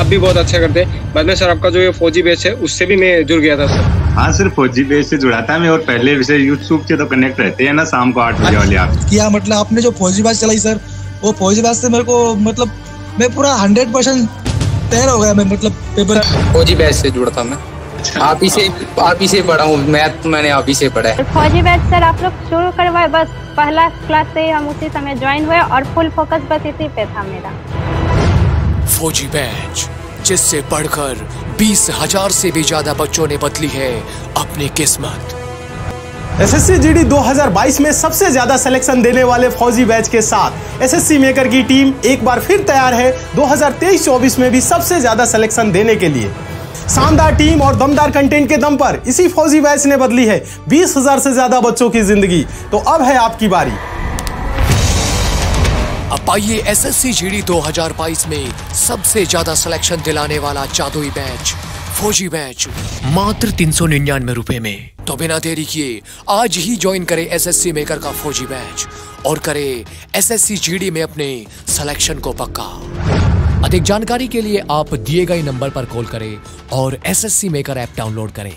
आप भी बहुत अच्छा करते हैं बाद में सर आपका जो ये फौजी बेस है उससे भी मैं जुड़ गया था सर हाँ सर फौजी बेस से जुड़ा था मैं और पहले भी सर यूट्यूब से तो कनेक्ट रहते हैं ना शाम को आठ बजे वाले आप क्या मतलब आपने जो फौजी बाज चलाई सर वो फौजी बाज से मेरे को मतलब मैं पूरा हंड्रेड परसेंट तैयार हो गया मैं मतलब पेपर फौजी बैच से जुड़ा था मैं अच्छा। आप ही से आप ही से पढ़ा हूँ मैथ मैंने आप ही से पढ़ा है फौजी बैच सर आप लोग शुरू करवाए बस पहला क्लास से हम उसी समय ज्वाइन हुए और फुल फोकस बस इसी पे था मेरा फौजी बैच पच्चीस से बढ़कर बीस हजार से भी ज्यादा बच्चों ने बदली है अपनी किस्मत एस एसएससी जीडी 2022 में सबसे ज्यादा सिलेक्शन देने वाले फौजी बैच के साथ एस एसएससी मेकर की टीम एक बार फिर तैयार है 2023-24 में भी सबसे ज्यादा सिलेक्शन देने के लिए शानदार टीम और दमदार कंटेंट के दम पर इसी फौजी बैच ने बदली है बीस हजार से ज्यादा बच्चों की जिंदगी तो अब है आपकी बारी अब पाइए दो हजार बाईस में सबसे ज्यादा सिलेक्शन दिलाने वाला जादुई बैच फौजी बैच मात्र तीन सौ निन्यानवे रूपए में तो बिना देरी किए आज ही ज्वाइन करें सी मेकर का फौजी बैच और करें जी डी में अपने सिलेक्शन को पक्का अधिक जानकारी के लिए आप दिए गए नंबर पर कॉल करें और S S C maker app download करें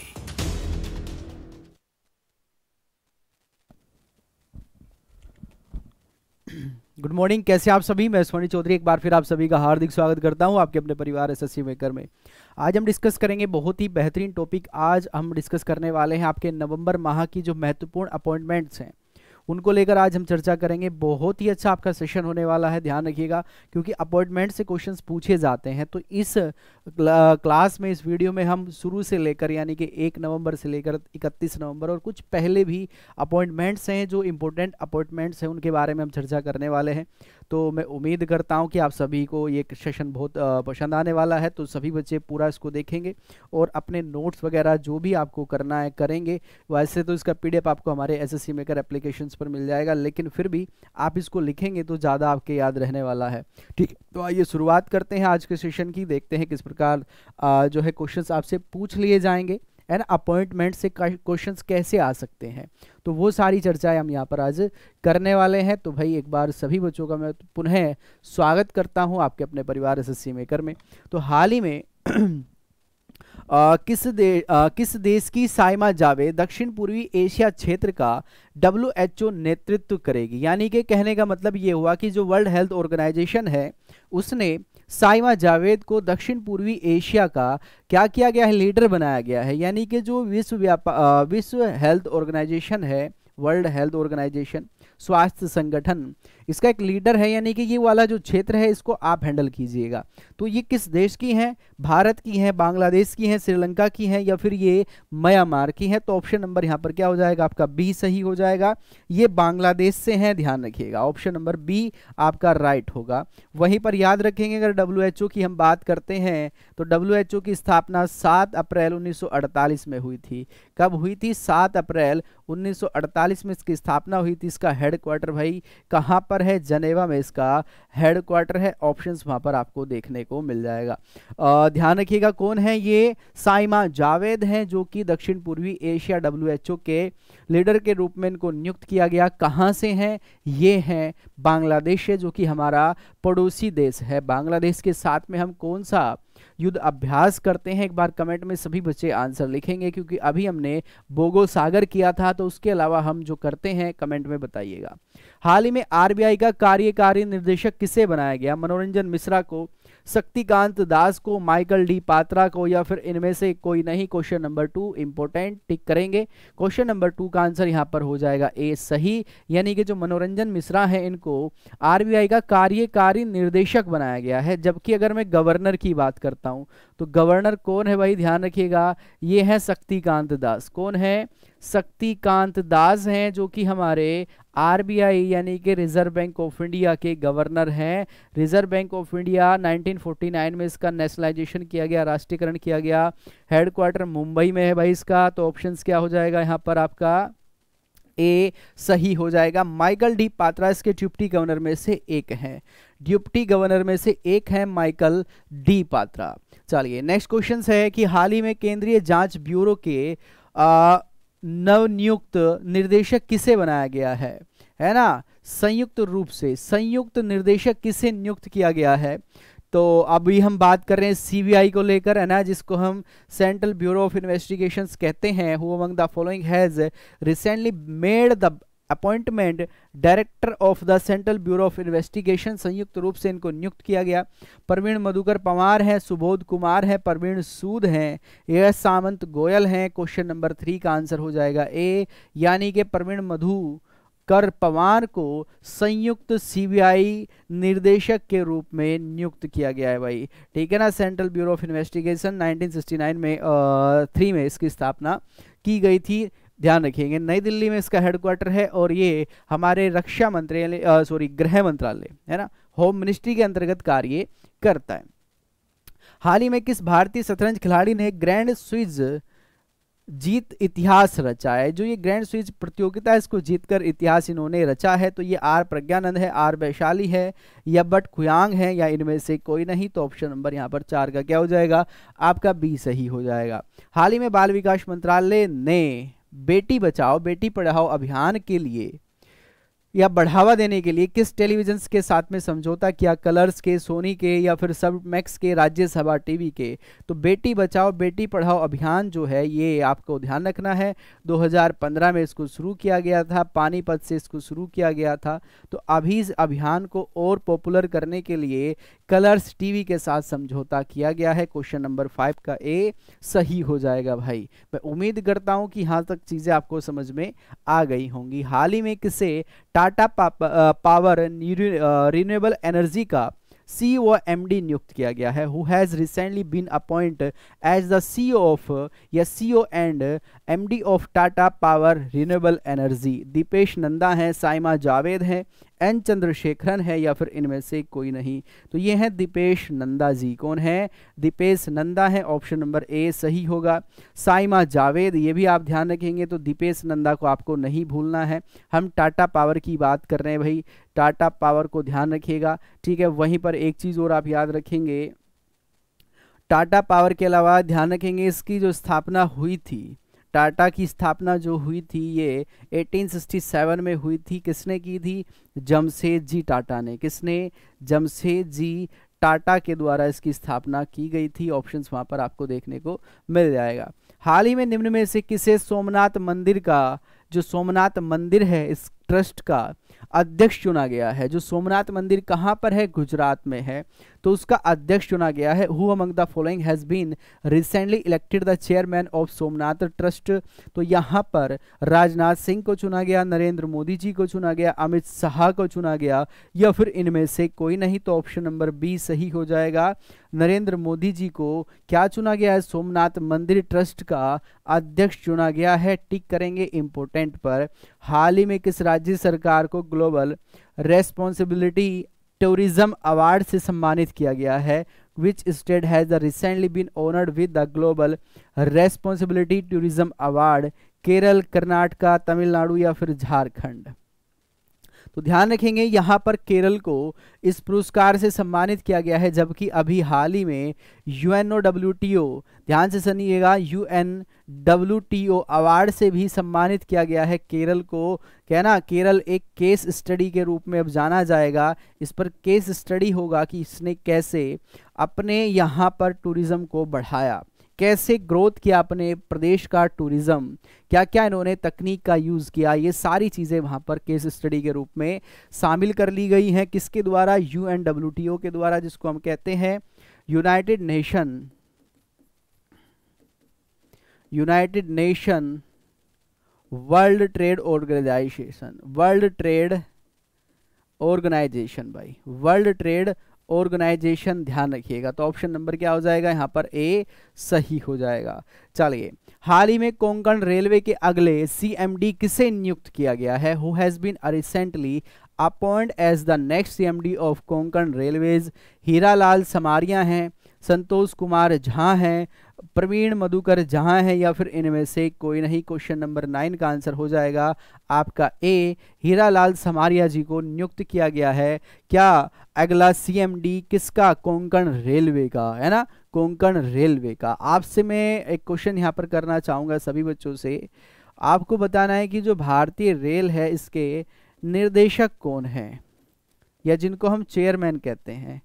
गुड मॉर्निंग कैसे आप सभी मैं सोनी चौधरी एक बार फिर आप सभी का हार्दिक स्वागत करता हूं आपके अपने परिवार एसएससी मेकर में आज हम डिस्कस करेंगे बहुत ही बेहतरीन टॉपिक आज हम डिस्कस करने वाले हैं आपके नवंबर माह की जो महत्वपूर्ण अपॉइंटमेंट्स हैं उनको लेकर आज हम चर्चा करेंगे बहुत ही अच्छा आपका सेशन होने वाला है ध्यान रखिएगा क्योंकि अपॉइंटमेंट से क्वेश्चंस पूछे जाते हैं तो इस क्लास में इस वीडियो में हम शुरू से लेकर यानी कि एक नवंबर से लेकर इकतीस नवंबर और कुछ पहले भी अपॉइंटमेंट्स हैं जो इंपॉर्टेंट अपॉइंटमेंट्स हैं उनके बारे में हम चर्चा करने वाले हैं तो मैं उम्मीद करता हूँ कि आप सभी को ये सेशन बहुत पसंद आने वाला है तो सभी बच्चे पूरा इसको देखेंगे और अपने नोट्स वगैरह जो भी आपको करना है करेंगे वैसे तो इसका पीडीएफ आपको हमारे एसएससी मेकर एप्लीकेशन पर मिल जाएगा लेकिन फिर भी आप इसको लिखेंगे तो ज़्यादा आपके याद रहने वाला है ठीक है तो आइए शुरुआत करते हैं आज के सेशन की देखते हैं किस प्रकार जो है क्वेश्चन आपसे पूछ लिए जाएंगे है ना अपॉइंटमेंट से क्वेश्चंस कैसे आ सकते हैं तो वो सारी चर्चाएं हम यहाँ पर आज करने वाले हैं तो भाई एक बार सभी बच्चों का मैं पुनः स्वागत करता हूँ आपके अपने परिवार एस मेकर में तो हाल ही में आ, किस दे आ, किस देश की साइमा जावे दक्षिण पूर्वी एशिया क्षेत्र का डब्ल्यू नेतृत्व करेगी यानी कि कहने का मतलब ये हुआ कि जो वर्ल्ड हेल्थ ऑर्गेनाइजेशन है उसने साइमा जावेद को दक्षिण पूर्वी एशिया का क्या किया गया है लीडर बनाया गया है यानी कि जो विश्व व्यापार विश्व हेल्थ ऑर्गेनाइजेशन है वर्ल्ड हेल्थ ऑर्गेनाइजेशन स्वास्थ्य संगठन इसका एक लीडर है यानी कि ये वाला जो क्षेत्र है इसको आप हैंडल कीजिएगा तो ये किस देश की हैं भारत की हैं बांग्लादेश की हैं श्रीलंका की हैं या फिर ये म्यांमार की हैं तो ऑप्शन नंबर यहाँ पर क्या हो जाएगा आपका बी सही हो जाएगा ये बांग्लादेश से हैं ध्यान रखिएगा ऑप्शन नंबर बी आपका राइट होगा वहीं पर याद रखेंगे अगर डब्ल्यू की हम बात करते हैं तो डब्ल्यू की स्थापना सात अप्रैल उन्नीस में हुई थी कब हुई थी सात अप्रैल 1948 में इसकी स्थापना हुई थी इसका हेडक्वार्टर भाई कहाँ पर है जनेवा में इसका हेडक्वार्टर है ऑप्शंस वहाँ पर आपको देखने को मिल जाएगा ध्यान रखिएगा कौन है ये साइमा जावेद हैं जो कि दक्षिण पूर्वी एशिया डब्ल्यू के लीडर के रूप में इनको नियुक्त किया गया कहाँ से हैं ये हैं बांग्लादेश है जो कि हमारा पड़ोसी देश है बांग्लादेश के साथ में हम कौन सा युद्ध अभ्यास करते हैं एक बार कमेंट में सभी बच्चे आंसर लिखेंगे क्योंकि अभी हमने बोगो सागर किया था तो उसके अलावा हम जो करते हैं कमेंट में बताइएगा हाल ही में आरबीआई का कार्यकारी निर्देशक किसे बनाया गया मनोरंजन मिश्रा को शक्तिकांत दास को माइकल डी पात्रा को या फिर इनमें से कोई नहीं question number two important tick करेंगे क्वेश्चन नंबर टू का आंसर यहाँ पर हो जाएगा ए सही यानी कि जो मनोरंजन मिश्रा है इनको आरबीआई का कार्यकारी निर्देशक बनाया गया है जबकि अगर मैं गवर्नर की बात करता हूँ तो गवर्नर कौन है भाई ध्यान रखिएगा ये है शक्तिकांत दास कौन है शक्तिकांत दास हैं जो कि हमारे आरबीआई यानी कि रिजर्व बैंक ऑफ इंडिया के गवर्नर हैं रिजर्व बैंक ऑफ इंडिया 1949 में इसका नेशनलाइजेशन किया गया राष्ट्रीयकरण किया गया हेडक्वार्टर मुंबई में है भाई इसका तो ऑप्शंस क्या हो जाएगा यहाँ पर आपका ए सही हो जाएगा माइकल डी पात्रा इसके डिप्टी गवर्नर में से एक हैं डिप्टी गवर्नर में से एक है माइकल डी पात्रा चलिए नेक्स्ट क्वेश्चन है कि हाल ही में केंद्रीय जांच ब्यूरो के आ, नवनियुक्त निर्देशक किसे बनाया गया है है ना संयुक्त रूप से संयुक्त निर्देशक किसे नियुक्त किया गया है तो अभी हम बात कर रहे हैं सीबीआई को लेकर है ना जिसको हम सेंट्रल ब्यूरो ऑफ इन्वेस्टिगेशंस कहते हैं who among the following has recently made the appointment director of the Central Bureau of Investigation संयुक्त रूप से इनको नियुक्त किया गया प्रवीण मधुकर पवार हैं सुबोध कुमार हैं प्रवीण सूद हैं ए सामंत गोयल हैं क्वेश्चन नंबर थ्री का आंसर हो जाएगा ए यानी कि प्रवीण मधु कर पवार को संयुक्त सीबीआई निर्देशक के रूप में नियुक्त किया गया है भाई ठीक है ना सेंट्रल ब्यूरो ऑफ इन्वेस्टिगेशन 1969 में आ, थ्री में इसकी स्थापना की गई थी ध्यान रखिएगा नई दिल्ली में इसका हेडक्वार्टर है और ये हमारे रक्षा मंत्रालय सॉरी गृह मंत्रालय है ना होम मिनिस्ट्री के अंतर्गत कार्य करता है हाल ही में किस भारतीय शतरंज खिलाड़ी ने ग्रैंड स्विज जीत इतिहास रचा है जो ये ग्रैंड स्विज प्रतियोगिता है इसको जीतकर इतिहास इन्होंने रचा है तो ये आर प्रज्ञानंद है आर वैशाली है या बट खुयांग है या इनमें से कोई नहीं तो ऑप्शन नंबर यहाँ पर चार का क्या हो जाएगा आपका बी सही हो जाएगा हाल ही में बाल विकास मंत्रालय ने बेटी बचाओ बेटी पढ़ाओ अभियान के लिए या बढ़ावा देने के लिए किस टेलीविजन के साथ में समझौता किया कलर्स के सोनी के या फिर सब मैक्स के राज्यसभा टीवी के तो बेटी बचाओ बेटी पढ़ाओ अभियान जो है ये आपको ध्यान रखना है 2015 में इसको शुरू किया गया था पानीपत से इसको शुरू किया गया था तो अभी इस अभियान को और पॉपुलर करने के लिए कलर्स टीवी के साथ समझौता किया गया है क्वेश्चन नंबर फाइव का ए सही हो जाएगा भाई मैं उम्मीद करता हूं कि यहां तक चीज़ें आपको समझ में आ गई होंगी हाल ही में किसे टाटा पावर रिन्यूएबल एनर्जी का सी ओ एम डी नियुक्त किया गया है who has recently been appoint as the C of या C O and M D of Tata Power Renewable Energy Deepesh Nanda हैं साइमा जावेद हैं एन चंद्रशेखरन है या फिर इनमें से कोई नहीं तो ये हैं दीपेश नंदा जी कौन है दीपेश नंदा है ऑप्शन नंबर ए सही होगा साइमा जावेद ये भी आप ध्यान रखेंगे तो दीपेश नंदा को आपको नहीं भूलना है हम टाटा पावर की बात कर रहे हैं भाई टाटा पावर को ध्यान रखिएगा ठीक है वहीं पर एक चीज़ और आप याद रखेंगे टाटा पावर के अलावा ध्यान रखेंगे इसकी जो स्थापना हुई थी टाटा की स्थापना जो हुई थी ये 1867 में हुई थी किसने की थी जमशेद जी टाटा ने किसने जमशेद जी टाटा के द्वारा इसकी स्थापना की गई थी ऑप्शंस वहां पर आपको देखने को मिल जाएगा हाल ही में निम्न में से किसे सोमनाथ मंदिर का जो सोमनाथ मंदिर है इस ट्रस्ट का अध्यक्ष चुना गया है जो सोमनाथ मंदिर कहाँ पर है गुजरात में है तो उसका अध्यक्ष चुना गया है who among the following has been recently elected the chairman of Somnath trust तो यहाँ पर राजनाथ सिंह को चुना गया नरेंद्र मोदी जी को चुना गया अमित शाह को चुना गया या फिर इनमें से कोई नहीं तो ऑप्शन नंबर बी सही हो जाएगा नरेंद्र मोदी जी को क्या चुना गया है सोमनाथ मंदिर ट्रस्ट का अध्यक्ष चुना गया है टिक करेंगे इंपोर्टेंट पर हाल ही में किस राज्य सरकार को ग्लोबल रेस्पॉन्सिबिलिटी टूरिज्म अवार्ड से सम्मानित किया गया है which state has recently been honoured with the global responsibility tourism award Kerala Karnataka Tamil Nadu या फिर झारखंड तो ध्यान रखेंगे यहाँ पर केरल को इस पुरस्कार से सम्मानित किया गया है जबकि अभी हाल ही में U N O W T O ध्यान से सुनिएगा U N W T O award से भी सम्मानित किया गया है केरल को कहना केरल एक केस स्टडी के रूप में अब जाना जाएगा इस पर केस स्टडी होगा कि इसने कैसे अपने यहाँ पर टूरिज़्म को बढ़ाया कैसे ग्रोथ किया अपने प्रदेश का टूरिज्म क्या क्या इन्होंने तकनीक का यूज़ किया ये सारी चीज़ें वहां पर केस स्टडी के रूप में शामिल कर ली गई हैं किसके द्वारा यू के द्वारा जिसको हम कहते हैं United Nation United Nation World Trade Organisation World Trade Organisation भाई वर्ल्ड ट्रेड ऑर्गेनाइजेशन ध्यान रखिएगा तो ऑप्शन नंबर क्या हो जाएगा यहाँ पर ए सही हो जाएगा चलिए हाल ही में कोंकण रेलवे के अगले सीएमडी किसे नियुक्त किया गया है who has been recently appoint as the next CMD of Konkan railways Hiralal Samaria हैं संतोष कुमार झा हैं प्रवीण मधुकर जहां है या फिर इनमें से कोई नहीं क्वेश्चन नंबर नाइन का आंसर हो जाएगा आपका ए हीरालाल समारिया जी को नियुक्त किया गया है क्या अगला सीएमडी किसका कोंकण रेलवे का है ना कोंकण रेलवे का आपसे मैं एक क्वेश्चन यहाँ पर करना चाहूंगा सभी बच्चों से आपको बताना है कि जो भारतीय रेल है इसके निर्देशक कौन है या जिनको हम चेयरमैन कहते हैं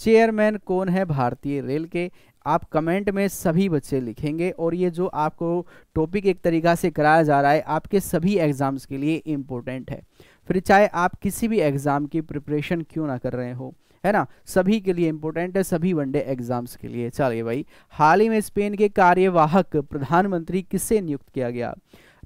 चेयरमैन कौन है भारतीय रेल के आप कमेंट में सभी बच्चे लिखेंगे और ये जो आपको टॉपिक एक तरीका से कराया जा रहा है आपके सभी एग्ज़ाम्स के लिए इम्पोर्टेंट है फिर चाहे आप किसी भी एग्ज़ाम की प्रिपरेशन क्यों ना कर रहे हो है ना सभी के लिए इम्पोर्टेंट है सभी वनडे एग्जाम्स के लिए चलिए भाई हाल ही में स्पेन के कार्यवाहक प्रधानमंत्री किससे नियुक्त किया गया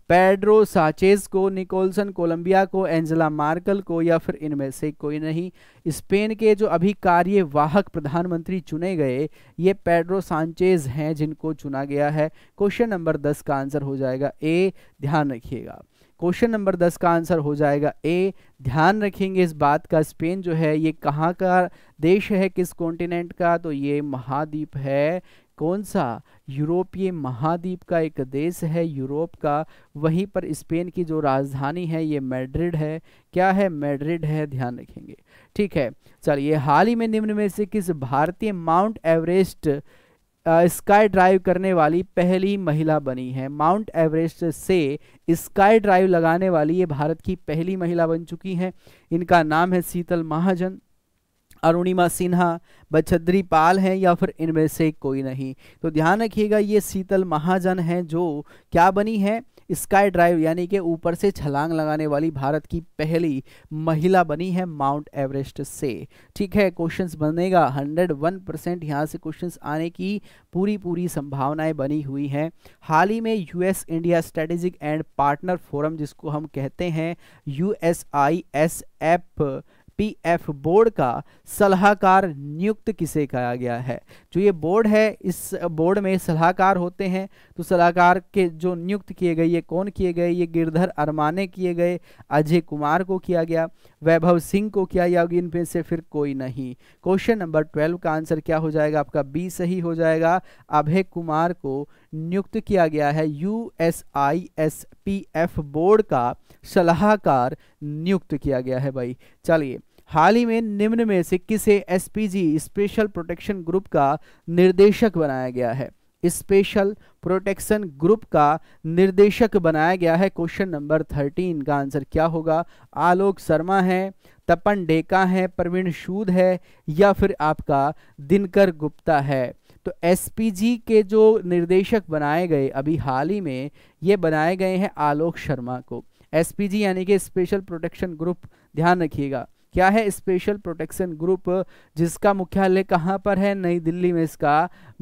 पेड्रो साचेस को निकोलसन कोलंबिया को एंजेला मार्कल को या फिर इनमें से कोई नहीं स्पेन के जो अभी कार्यवाहक प्रधानमंत्री चुने गए ये पेड्रो सांचेज हैं जिनको चुना गया है क्वेश्चन नंबर दस का आंसर हो जाएगा ए ध्यान रखिएगा क्वेश्चन नंबर दस का आंसर हो जाएगा ए ध्यान रखेंगे इस बात का स्पेन जो है ये कहाँ का देश है किस कॉन्टिनेंट का तो ये महाद्वीप है कौन सा यूरोपीय महाद्वीप का एक देश है यूरोप का वहीं पर स्पेन की जो राजधानी है ये मैड्रिड है क्या है मैड्रिड है ध्यान रखेंगे ठीक है चलिए हाल ही में निम्न में से किस भारतीय माउंट एवरेस्ट स्काई ड्राइव करने वाली पहली महिला बनी है माउंट एवरेस्ट से स्काई ड्राइव लगाने वाली ये भारत की पहली महिला बन चुकी हैं इनका नाम है शीतल महाजन अरुणिमा सिन्हा बछद्री पाल हैं या फिर इनमें से कोई नहीं तो ध्यान रखिएगा ये शीतल महाजन हैं जो क्या बनी है स्काई ड्राइव यानी कि ऊपर से छलांग लगाने वाली भारत की पहली महिला बनी है माउंट एवरेस्ट से ठीक है क्वेश्चंस बनेगा 101 परसेंट यहाँ से क्वेश्चंस आने की पूरी पूरी संभावनाएं बनी हुई हैं हाल ही में US India strategic and partner forum जिसको हम कहते हैं U S I S PF board का सलाहकार नियुक्त किसे कहा गया है जो ये बोर्ड है इस बोर्ड में सलाहकार होते हैं तो सलाहकार के जो नियुक्त किए गए ये कौन किए गए ये गिरधर अरमाने किए गए अजय कुमार को किया गया वैभव सिंह को किया गया इनमें से फिर कोई नहीं क्वेश्चन नंबर ट्वेल्व का आंसर क्या हो जाएगा आपका बी सही हो जाएगा अभय कुमार को नियुक्त किया गया है U S I S P F board का सलाहकार नियुक्त किया गया है भाई चलिए हाल ही में निम्न में से किसे एसपीजी स्पेशल प्रोटेक्शन ग्रुप का निर्देशक बनाया गया है स्पेशल प्रोटेक्शन ग्रुप का निर्देशक बनाया गया है क्वेश्चन नंबर थर्टीन का आंसर क्या होगा आलोक शर्मा है तपन डेका है प्रवीण शूद है या फिर आपका दिनकर गुप्ता है तो एसपीजी के जो निर्देशक बनाए गए अभी हाल ही में ये बनाए गए हैं आलोक शर्मा को एसपीजी यानी कि स्पेशल प्रोटेक्शन ग्रुप ध्यान रखिएगा क्या है स्पेशल प्रोटेक्शन ग्रुप जिसका मुख्यालय कहाँ पर है नई दिल्ली में इसका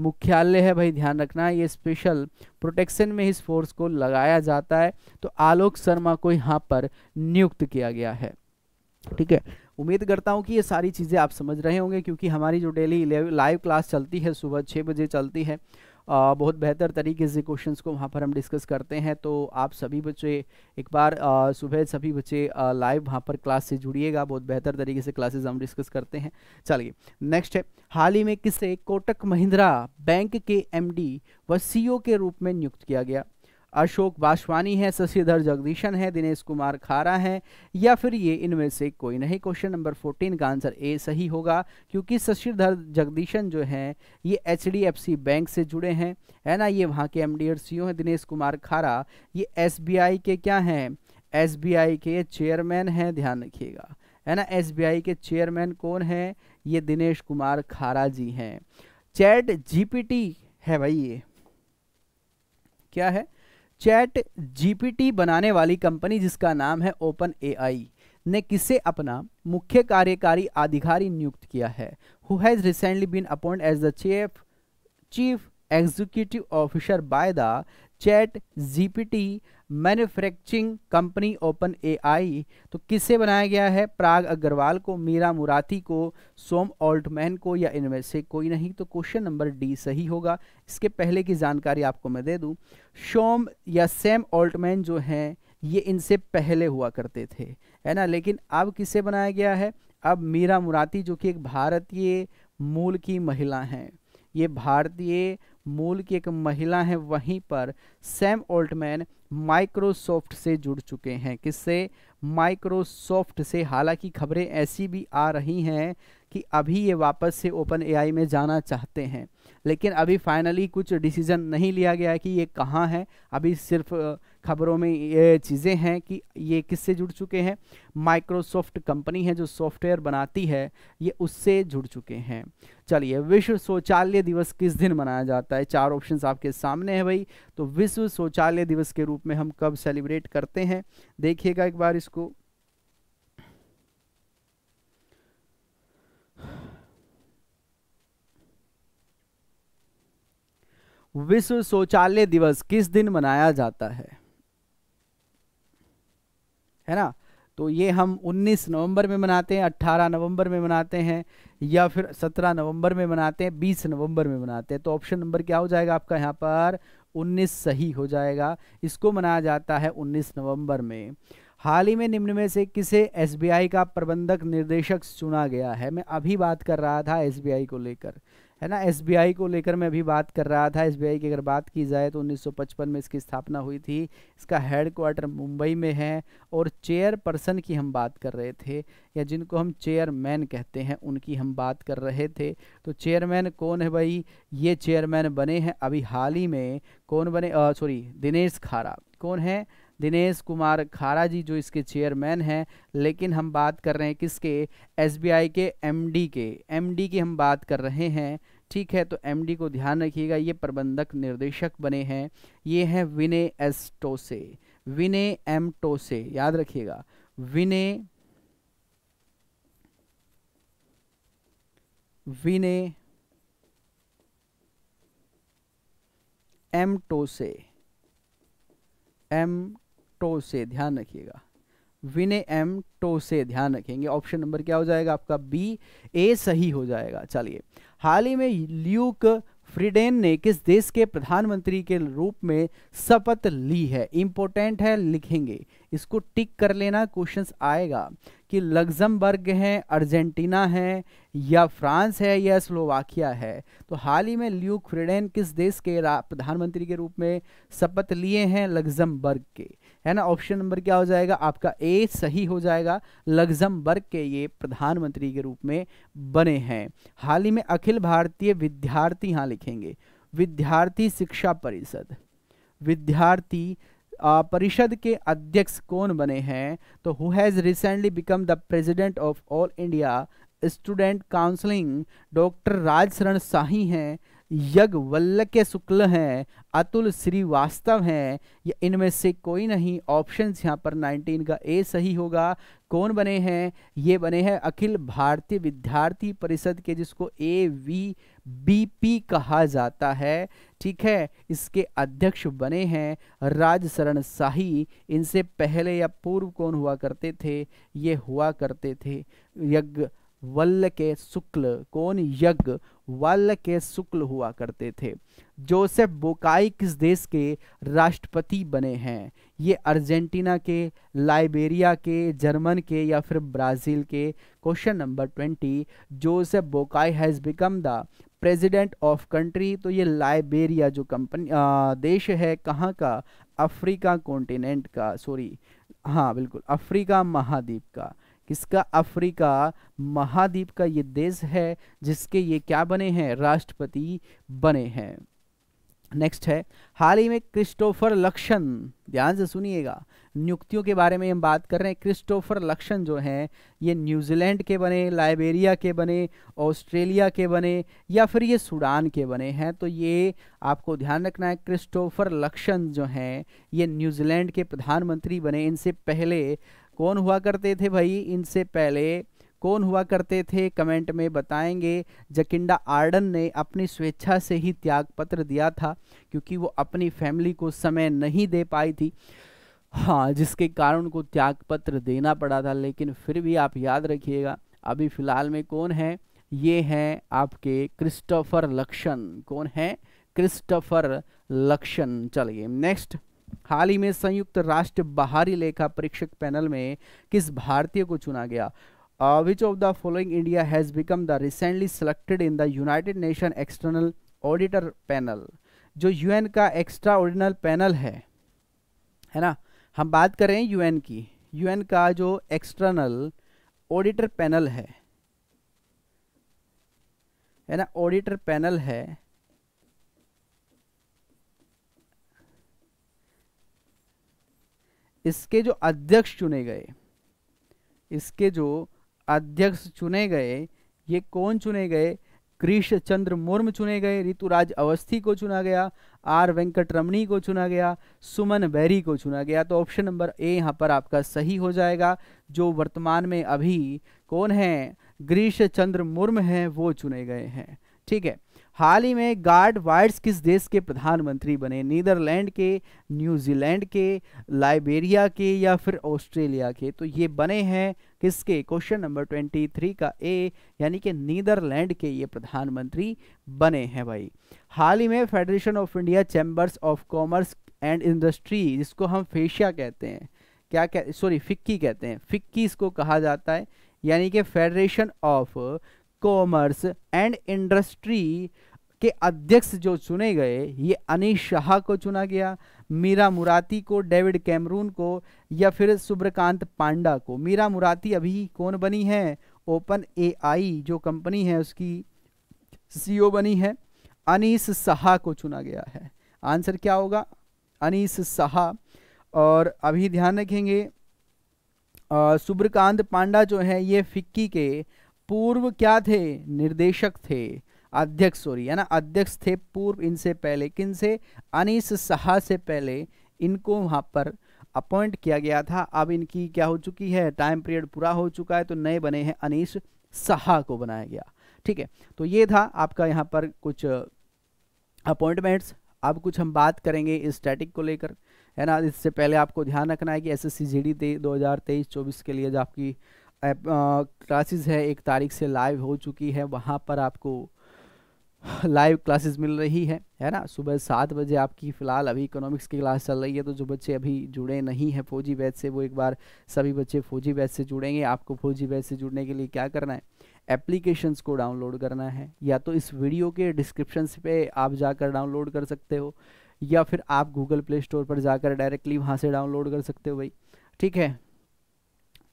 मुख्यालय है भाई ध्यान रखना ये स्पेशल प्रोटेक्शन में इस फोर्स को लगाया जाता है तो आलोक शर्मा को यहाँ पर नियुक्त किया गया है ठीक है उम्मीद करता हूँ कि ये सारी चीज़ें आप समझ रहे होंगे क्योंकि हमारी जो डेली लाइव क्लास चलती है सुबह छः बजे चलती है आ, बहुत बेहतर तरीके से क्वेश्चंस को वहाँ पर हम डिस्कस करते हैं तो आप सभी बच्चे एक बार सुबह सभी बच्चे लाइव वहाँ पर क्लास से जुड़िएगा बहुत बेहतर तरीके से क्लासेस हम डिस्कस करते हैं चलिए नेक्स्ट है हाल ही में किसे कोटक महिंद्रा बैंक के एमडी व सीईओ e के रूप में नियुक्त किया गया अशोक बासवानी है शशिधर जगदीशन है दिनेश कुमार खारा है या फिर ये इनमें से कोई नहीं क्वेश्चन नंबर फोर्टीन का आंसर ए सही होगा क्योंकि शशिधर जगदीशन जो है ये एच बैंक से जुड़े हैं है ना ये वहाँ के एम डी e हैं दिनेश कुमार खारा ये एस के क्या हैं एस के चेयरमैन हैं ध्यान रखिएगा है ना एस के चेयरमैन कौन हैं ये दिनेश कुमार खारा जी हैं चैट जीपीटी है भाई ये क्या है चैट जीपीटी बनाने वाली कंपनी जिसका नाम है ओपन एआई ने किसे अपना मुख्य कार्यकारी अधिकारी नियुक्त किया है who has recently been appoint as the chief chief executive officer by the chat GPT manufacturing company open AI तो किससे बनाया गया है प्राग अग्रवाल को मीरा मुराती को सोम ऑल्टमैन को या इनमें से कोई नहीं तो क्वेश्चन नंबर डी सही होगा इसके पहले की जानकारी आपको मैं दे दूं शोम या सेम ऑल्टमैन जो हैं ये इनसे पहले हुआ करते थे है ना लेकिन अब किससे बनाया गया है अब मीरा मुराती जो कि एक भारतीय मूल की महिला हैं ये भारतीय मूल की एक महिला हैं वहीं पर सैम ओल्टमैन माइक्रोसॉफ्ट से जुड़ चुके हैं किससे माइक्रोसॉफ्ट से हालांकि खबरें ऐसी भी आ रही हैं कि अभी ये वापस से ओपन एआई में जाना चाहते हैं लेकिन अभी फाइनली कुछ डिसीज़न नहीं लिया गया है कि ये कहाँ है अभी सिर्फ खबरों में ये चीज़ें हैं कि ये किससे जुड़ चुके हैं माइक्रोसॉफ्ट कंपनी है जो सॉफ्टवेयर बनाती है ये उससे जुड़ चुके हैं चलिए विश्व शौचालय दिवस किस दिन मनाया जाता है चार ऑप्शन आपके सामने है भाई तो विश्व शौचालय दिवस के रूप में हम कब सेलिब्रेट करते हैं देखिएगा एक बार इसको विश्व शौचालय दिवस किस दिन मनाया जाता है है ना तो ये हम 19 नवंबर में मनाते हैं 18 नवंबर में मनाते हैं या फिर 17 नवंबर में मनाते हैं 20 नवंबर में मनाते हैं तो ऑप्शन नंबर क्या हो जाएगा आपका यहाँ पर 19 सही हो जाएगा इसको मनाया जाता है 19 नवंबर में हाल ही में निम्न में से किसे एसबीआई का प्रबंधक निर्देशक चुना गया है मैं अभी बात कर रहा था एस को लेकर है ना एसबीआई को लेकर मैं अभी बात कर रहा था एसबीआई की अगर बात की जाए तो 1955 में इसकी स्थापना हुई थी इसका हेड क्वार्टर मुंबई में है और चेयर पर्सन की हम बात कर रहे थे या जिनको हम चेयरमैन कहते हैं उनकी हम बात कर रहे थे तो चेयरमैन कौन है भाई ये चेयरमैन बने हैं अभी हाल ही में कौन बने सॉरी दिनेश खारा कौन है दिनेश कुमार खारा जी जो इसके चेयरमैन हैं लेकिन हम बात कर रहे हैं किसके एसबीआई के एमडी के एमडी की हम बात कर रहे हैं ठीक है तो एमडी को ध्यान रखिएगा ये प्रबंधक निर्देशक बने हैं ये हैं विनय एस टोसे विनय एम टोसे याद रखिएगा Vinay Vinay M Tonse M Tonse ध्यान रखिएगा विनय एम टो से ध्यान रखेंगे ऑप्शन नंबर क्या हो जाएगा आपका बी ए सही हो जाएगा चलिए हाल ही में ल्यूक फ्रीडेन ने किस देश के प्रधानमंत्री के रूप में शपथ ली है इंपॉर्टेंट है लिखेंगे इसको टिक कर लेना क्वेश्चंस आएगा कि लग्जमबर्ग है अर्जेंटीना है या फ्रांस है या स्लोवाकिया है तो हाल ही में ल्यूक फ्रीडेन किस देश के प्रधानमंत्री के रूप में शपथ लिए हैं लग्जमबर्ग के है ना ऑप्शन नंबर क्या हो जाएगा आपका ए सही हो जाएगा लग्जमबर्ग के ये प्रधानमंत्री के रूप में बने हैं हाल ही में अखिल भारतीय विद्यार्थी यहाँ लिखेंगे विद्यार्थी शिक्षा परिषद विद्यार्थी परिषद के अध्यक्ष कौन बने हैं तो who has recently become the president of All India student counselling doctor Rajsharan Shahi हैं वल्ल के शुक्ल हैं अतुल श्रीवास्तव हैं या इनमें से कोई नहीं ऑप्शन यहाँ पर 19 का ए सही होगा कौन बने हैं ये बने हैं अखिल भारतीय विद्यार्थी परिषद के जिसको ए वी बी पी कहा जाता है ठीक है इसके अध्यक्ष बने हैं राज शरण शाही इनसे पहले या पूर्व कौन हुआ करते थे ये हुआ करते थे यज्ञ वल्ल के शुक्ल कौन यज्ञ वाल के शुक्ल हुआ करते थे जोसेफ बोकाई किस देश के राष्ट्रपति बने हैं ये अर्जेंटीना के लाइबेरिया के जर्मन के या फिर ब्राज़ील के question number twenty Joseph Boakai has become the president of country तो ये लाइबेरिया जो कंपनी देश है कहाँ का अफ्रीका कॉन्टिनेंट का सॉरी हाँ बिल्कुल अफ्रीका महाद्वीप का इसका अफ्रीका महाद्वीप का ये देश है जिसके ये क्या बने हैं राष्ट्रपति बने हैं नेक्स्ट है हाल ही में क्रिस्टोफर लक्षण ध्यान से सुनिएगा नियुक्तियों के बारे में हम बात कर रहे हैं क्रिस्टोफर लक्षण जो हैं ये न्यूजीलैंड के बने लाइबेरिया के बने ऑस्ट्रेलिया के बने या फिर ये सूडान के बने हैं तो ये आपको ध्यान रखना है क्रिस्टोफर लक्षण जो हैं ये न्यूजीलैंड के प्रधानमंत्री बने इनसे पहले कौन हुआ करते थे भाई इनसे पहले कौन हुआ करते थे कमेंट में बताएंगे जकिंडा आर्डन ने अपनी स्वेच्छा से ही त्यागपत्र दिया था क्योंकि वो अपनी फैमिली को समय नहीं दे पाई थी हाँ जिसके कारण उनको त्यागपत्र देना पड़ा था लेकिन फिर भी आप याद रखिएगा अभी फ़िलहाल में कौन है ये हैं आपके क्रिस्टोफर लक्षण कौन है क्रिस्टोफर लक्षण चलिए नेक्स्ट हाल ही में संयुक्त राष्ट्र बाहरी लेखा परीक्षक पैनल में किस भारतीय को चुना गया which of the following India has become the recently selected in the United Nation external auditor panel जो यूएन का एक्स्ट्रा ऑर्डिनल पैनल है है ना हम बात कर रहे हैं यूएन की यूएन का जो एक्सटर्नल ऑडिटर पैनल है है ना ऑडिटर पैनल है इसके जो अध्यक्ष चुने गए इसके जो अध्यक्ष चुने गए ये कौन चुने गए कृष्ण चंद्र मुर्म चुने गए ऋतुराज अवस्थी को चुना गया आर वेंकट रमणी को चुना गया सुमन बैरी को चुना गया तो ऑप्शन नंबर ए यहाँ पर आपका सही हो जाएगा जो वर्तमान में अभी कौन है ग्रीष चंद्र मुर्म है वो चुने गए हैं ठीक है हाल ही में गार्ड वाइड्स किस देश के प्रधानमंत्री बने नीदरलैंड के न्यूजीलैंड के लाइबेरिया के या फिर ऑस्ट्रेलिया के तो ये बने हैं किसके क्वेश्चन नंबर ट्वेंटी थ्री का ए यानी कि नीदरलैंड के ये प्रधानमंत्री बने हैं भाई हाल ही में Federation of India Chambers of commerce and Industry जिसको हम फेशिया कहते हैं क्या कह सॉरी फिक्की कहते हैं फिक्की इसको कहा जाता है यानी कि federation of commerce and industry के अध्यक्ष जो चुने गए ये अनिश शाह को चुना गया मीरा मुराती को डेविड कैमरून को या फिर सुब्रकांत पांडा को मीरा मुराती अभी कौन बनी है ओपन एआई जो कंपनी है उसकी सीईओ e बनी है अनिस शाह को चुना गया है आंसर क्या होगा अनिस शाह और अभी ध्यान रखेंगे सुब्रकांत पांडा जो है ये फिक्की के पूर्व क्या थे निर्देशक थे अध्यक्ष सॉरी है ना अध्यक्ष थे पूर्व इनसे पहले किन से अनिस शाह से पहले इनको वहाँ पर अपॉइंट किया गया था अब इनकी क्या हो चुकी है टाइम पीरियड पूरा हो चुका है तो नए बने हैं अनिस शाह को बनाया गया ठीक है तो ये था आपका यहाँ पर कुछ अपॉइंटमेंट्स अब कुछ हम बात करेंगे स्टैटिक को लेकर है ना इससे पहले आपको ध्यान रखना है कि S S C G D दो हज़ार तेईस चौबीस के लिए जो आपकी क्लासेस है एक तारीख से लाइव हो चुकी है वहाँ पर आपको लाइव क्लासेस मिल रही है है ना सुबह सात बजे आपकी फ़िलहाल अभी इकोनॉमिक्स की क्लास चल रही है तो जो बच्चे अभी जुड़े नहीं हैं फौजी बैच से वो एक बार सभी बच्चे फौजी बैच से जुड़ेंगे आपको फौजी बैच से जुड़ने के लिए क्या करना है एप्लीकेशंस को डाउनलोड करना है या तो इस वीडियो के डिस्क्रिप्शन पे आप जाकर डाउनलोड कर सकते हो या फिर आप गूगल प्ले स्टोर पर जाकर डायरेक्टली वहाँ से डाउनलोड कर सकते हो भाई ठीक है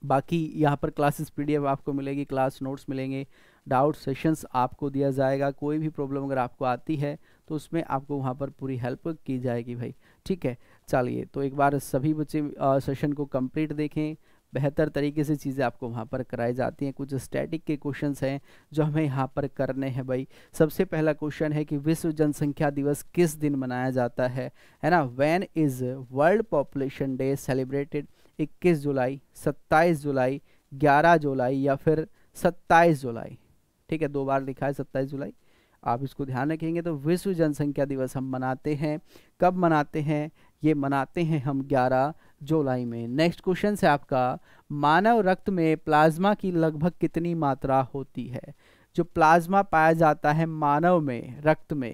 बाकी यहाँ पर क्लासेस पीडीएफ आपको मिलेगी क्लास नोट्स मिलेंगे डाउट सेशंस आपको दिया जाएगा कोई भी प्रॉब्लम अगर आपको आती है तो उसमें आपको वहाँ पर पूरी हेल्प की जाएगी भाई ठीक है चलिए तो एक बार सभी बच्चे सेशन को कंप्लीट देखें बेहतर तरीके से चीज़ें आपको वहाँ पर कराई जाती हैं कुछ स्टैटिक के क्वेश्चन हैं जो हमें यहाँ पर करने हैं भाई सबसे पहला क्वेश्चन है कि विश्व जनसंख्या दिवस किस दिन मनाया जाता है है ना when is world population day celebrated 21 जुलाई 27 जुलाई 11 जुलाई या फिर 27 जुलाई ठीक है दो बार लिखा है 27 जुलाई आप इसको ध्यान रखेंगे तो विश्व जनसंख्या दिवस हम मनाते हैं कब मनाते हैं ये मनाते हैं हम 11 जुलाई में नेक्स्ट क्वेश्चन है आपका मानव रक्त में प्लाज्मा की लगभग कितनी मात्रा होती है जो प्लाज्मा पाया जाता है मानव में रक्त में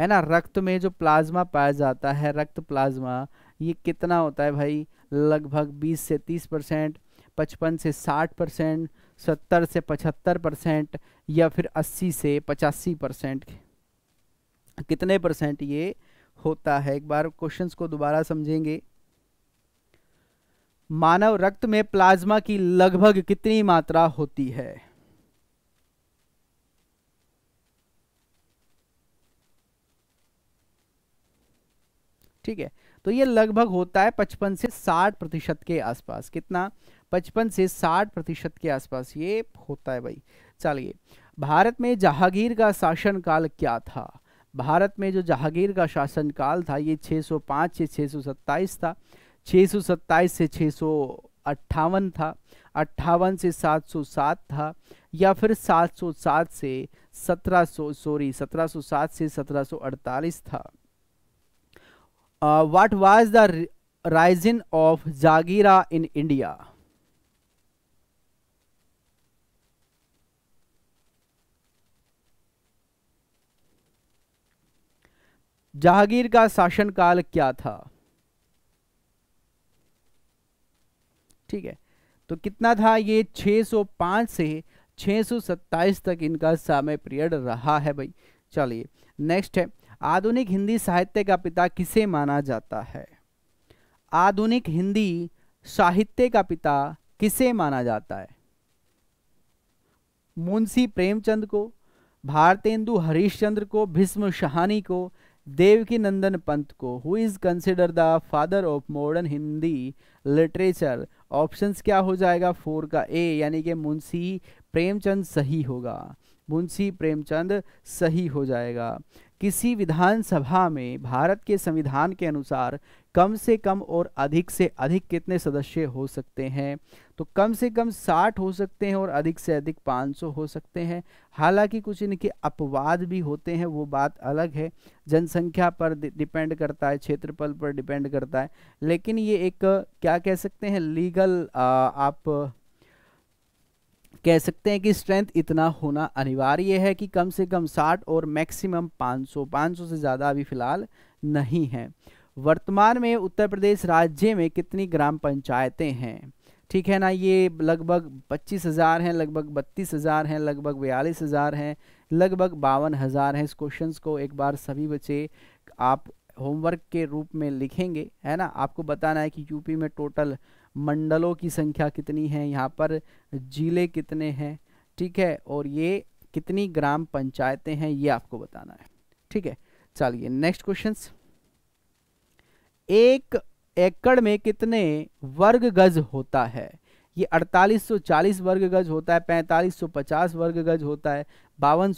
है ना रक्त में जो प्लाज्मा पाया जाता है रक्त प्लाज्मा ये कितना होता है भाई लगभग 20 से 30 परसेंट पचपन से 60 परसेंट सत्तर से 75 परसेंट या फिर 80 से पचासी परसेंट कितने परसेंट ये होता है एक बार क्वेश्चंस को दोबारा समझेंगे मानव रक्त में प्लाज्मा की लगभग कितनी मात्रा होती है ठीक है तो ये लगभग होता है पचपन से साठ प्रतिशत के आसपास कितना पचपन से साठ प्रतिशत के आसपास ये होता है भाई चलिए भारत में जहांगीर का शासनकाल क्या था भारत में जो जहांगीर का शासनकाल था ये 605 से 627 था 627 से छः था अट्ठावन से 707 था या फिर 707 से 1700 सॉरी 1707 से 1748 था what was the rising of जागीरा इन इंडिया जहांगीर का शासनकाल क्या था ठीक है तो कितना था ये 605 से 627 तक इनका समय पीरियड रहा है भाई चलिए नेक्स्ट है आधुनिक हिंदी साहित्य का पिता किसे माना जाता है आधुनिक हिंदी साहित्य का पिता किसे माना जाता है मुंशी प्रेमचंद को भारतेंदु हरीशचंद्र को भीष्म शाहानी को देवकी नंदन पंत को who is consider the father of modern Hindi literature options क्या हो जाएगा फोर का ए यानी कि मुंशी प्रेमचंद सही होगा मुंशी प्रेमचंद सही हो जाएगा किसी विधानसभा में भारत के संविधान के अनुसार कम से कम और अधिक से अधिक कितने सदस्य हो सकते हैं तो कम से कम 60 हो सकते हैं और अधिक से अधिक 500 हो सकते हैं हालांकि कुछ इनके अपवाद भी होते हैं वो बात अलग है जनसंख्या पर डिपेंड करता है क्षेत्रफल पर डिपेंड करता है लेकिन ये एक क्या कह सकते हैं लीगल आ, आप कह सकते हैं कि स्ट्रेंथ इतना होना अनिवार्य है कि कम से कम 60 और मैक्सिमम 500 500 से ज़्यादा अभी फ़िलहाल नहीं है वर्तमान में उत्तर प्रदेश राज्य में कितनी ग्राम पंचायतें हैं ठीक है ना ये लगभग पच्चीस हज़ार हैं लगभग बत्तीस हज़ार हैं लगभग बयालीस हज़ार हैं लगभग बावन हज़ार हैं इस क्वेश्चन को एक बार सभी बच्चे आप होमवर्क के रूप में लिखेंगे है ना आपको बताना है कि यूपी में टोटल मंडलों की संख्या कितनी है यहाँ पर जिले कितने हैं ठीक है और ये कितनी ग्राम पंचायतें हैं ये आपको बताना है ठीक है चलिए नेक्स्ट क्वेश्चन एक एकड़ में कितने वर्ग गज होता है ये 4840 वर्ग गज होता है 4550 वर्ग गज होता है बावन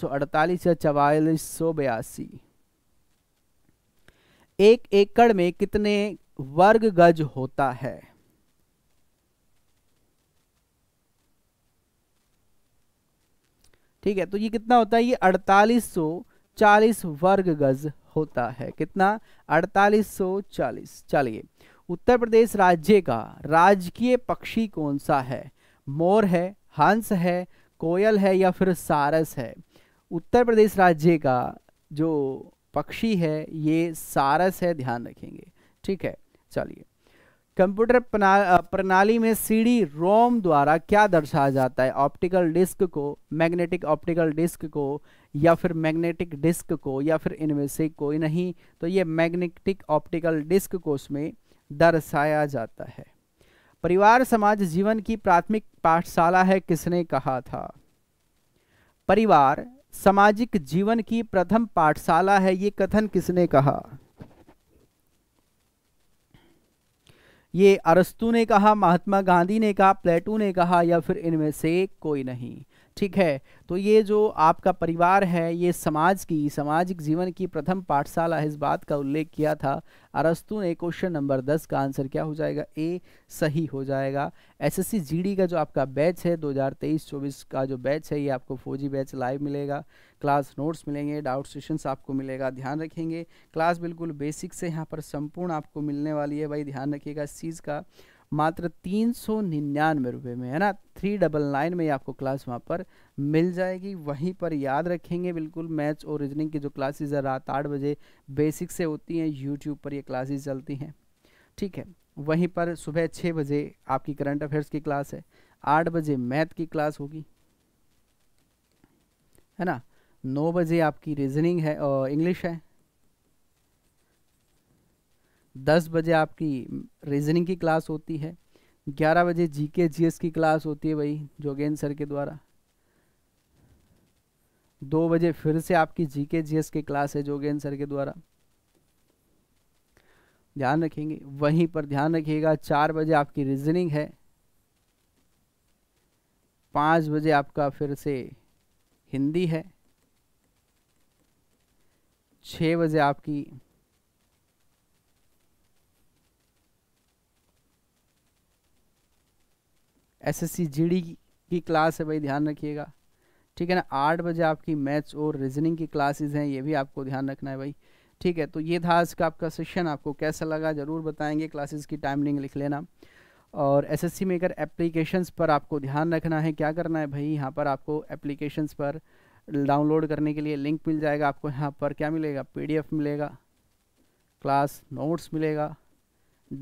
या चवालीस एक एकड़ में कितने वर्ग गज होता है ठीक है तो ये कितना होता है ये अड़तालीस सौ चालीस वर्ग गज होता है कितना अड़तालीस सौ चालीस चलिए उत्तर प्रदेश राज्य का राजकीय पक्षी कौन सा है मोर है हंस है कोयल है या फिर सारस है उत्तर प्रदेश राज्य का जो पक्षी है ये सारस है ध्यान रखेंगे ठीक है चलिए कंप्यूटर प्रणाली में सीडी रोम द्वारा क्या दर्शाया जाता है ऑप्टिकल डिस्क को मैग्नेटिक ऑप्टिकल डिस्क को या फिर मैग्नेटिक डिस्क को या फिर इनमें से कोई नहीं तो ये मैग्नेटिक ऑप्टिकल डिस्क को उसमें दर्शाया जाता है परिवार समाज जीवन की प्राथमिक पाठशाला है किसने कहा था परिवार सामाजिक जीवन की प्रथम पाठशाला है ये कथन किसने कहा ये अरस्तु ने कहा महात्मा गांधी ने कहा प्लेटू ने कहा या फिर इनमें से कोई नहीं ठीक है तो ये जो आपका परिवार है ये समाज की सामाजिक जीवन की प्रथम पाठशाला इस बात का उल्लेख किया था अरस्तु ने क्वेश्चन नंबर दस का आंसर क्या हो जाएगा ए सही हो जाएगा एसएससी जीडी का जो आपका बैच है 2023-24 का जो बैच है ये आपको फौजी बैच लाइव मिलेगा क्लास नोट्स मिलेंगे डाउट सेशन आपको मिलेगा ध्यान रखेंगे क्लास बिल्कुल बेसिक से यहाँ पर संपूर्ण आपको मिलने वाली है भाई ध्यान रखिएगा इस चीज़ का मात्र तीन सौ निन्यानवे रुपये में है ना थ्री डबल नाइन में आपको क्लास वहाँ पर मिल जाएगी वहीं पर याद रखेंगे बिल्कुल मैथ्स और रीजनिंग की जो क्लासेज है रात आठ बजे बेसिक से होती हैं यूट्यूब पर ये क्लासेज चलती हैं ठीक है वहीं पर सुबह छः बजे आपकी करंट अफेयर्स की क्लास है आठ बजे मैथ की क्लास होगी है ना नौ बजे आपकी रीजनिंग है इंग्लिश है दस बजे आपकी रीजनिंग की क्लास होती है ग्यारह बजे जीके जीएस की क्लास होती है भाई जोगेंद्र सर के द्वारा दो बजे फिर से आपकी जीके जीएस की क्लास है जोगेंद्र सर के द्वारा ध्यान रखेंगे वहीं पर ध्यान रखिएगा चार बजे आपकी रीजनिंग है पाँच बजे आपका फिर से हिंदी है छः बजे आपकी एसएससी जीडी की क्लास है भाई ध्यान रखिएगा ठीक है ना आठ बजे आपकी मैथ्स और रीजनिंग की क्लासेस हैं ये भी आपको ध्यान रखना है भाई ठीक है तो ये था आज का आपका सेशन आपको कैसा लगा ज़रूर बताएंगे क्लासेस की टाइमिंग लिख लेना और एस एस सी एप्लीकेशंस पर आपको ध्यान रखना है क्या करना है भाई यहाँ पर आपको एप्लीकेशंस पर डाउनलोड करने के लिए लिंक मिल जाएगा आपको यहाँ पर क्या मिलेगा पीडीएफ मिलेगा क्लास नोट्स मिलेगा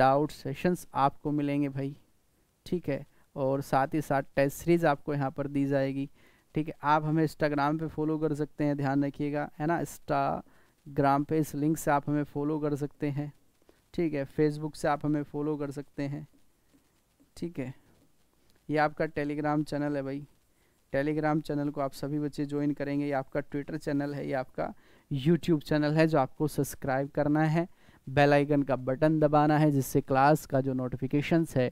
डाउट सेशंस आपको मिलेंगे भाई ठीक है और साथ ही साथ टेस्ट सीरीज़ आपको यहाँ पर दी जाएगी ठीक है आप हमें इंस्टाग्राम पे फॉलो कर सकते हैं ध्यान रखिएगा है ना इंस्टाग्राम पे इस लिंक से आप हमें फॉलो कर सकते हैं ठीक है फेसबुक से आप हमें फॉलो कर सकते हैं ठीक है ये आपका टेलीग्राम चैनल है भाई टेलीग्राम चैनल को आप सभी बच्चे ज्वाइन करेंगे ये आपका ट्विटर चैनल है ये आपका यूट्यूब चैनल है जो आपको सब्सक्राइब करना है बेलाइकन का बटन दबाना है जिससे क्लास का जो नोटिफिकेशन है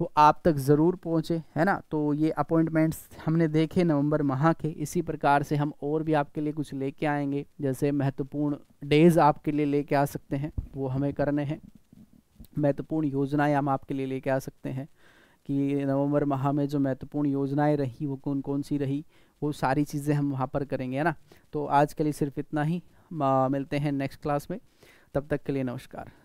वो आप तक ज़रूर पहुँचे है ना तो ये अपॉइंटमेंट्स हमने देखे नवंबर माह के इसी प्रकार से हम और भी आपके लिए कुछ लेके आएंगे जैसे महत्वपूर्ण डेज आपके लिए लेके आ सकते हैं वो हमें करने हैं महत्वपूर्ण योजनाएं हम आपके लिए लेके आ सकते हैं कि नवंबर माह में जो महत्वपूर्ण योजनाएँ रही वो कौन कौन सी रही वो सारी चीज़ें हम वहाँ पर करेंगे है ना तो आज के लिए सिर्फ इतना ही मिलते हैं नेक्स्ट क्लास में तब तक के लिए नमस्कार